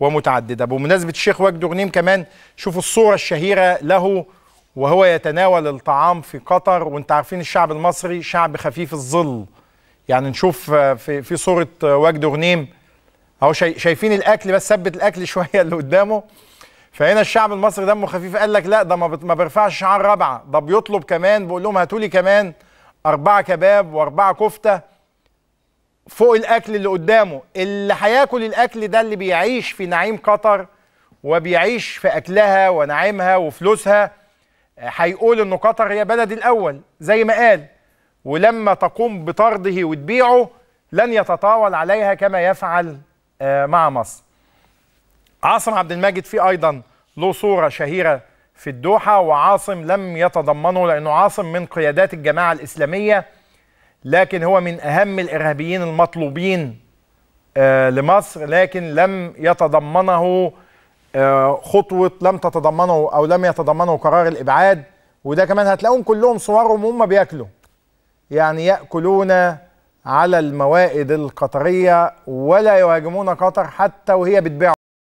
ومتعدده بمناسبه الشيخ وجد غنيم كمان شوفوا الصوره الشهيره له وهو يتناول الطعام في قطر وانت عارفين الشعب المصري شعب خفيف الظل يعني نشوف في في صوره وجد غنيم اهو شايفين الاكل بس ثبت الاكل شويه اللي قدامه فهنا الشعب المصري دمه خفيف قال لك لا ده ما بيرفعش شعار رابعه ده بيطلب كمان بيقول لهم هاتوا لي كمان اربعه كباب واربعه كفته فوق الاكل اللي قدامه اللي هياكل الاكل ده اللي بيعيش في نعيم قطر وبيعيش في اكلها ونعيمها وفلوسها هيقول انه قطر هي بلدي الاول زي ما قال ولما تقوم بطرده وتبيعه لن يتطاول عليها كما يفعل آه، مع مصر عاصم عبد المجيد فيه ايضا له صوره شهيره في الدوحه وعاصم لم يتضمنه لانه عاصم من قيادات الجماعه الاسلاميه لكن هو من أهم الإرهابيين المطلوبين آه، لمصر لكن لم يتضمنه آه، خطوة لم تتضمنه أو لم يتضمنه قرار الإبعاد وده كمان هتلاقوهم كلهم صورهم هم بياكلوا يعني يأكلون على الموائد القطرية ولا يهاجمون قطر حتى وهي بتبيعهم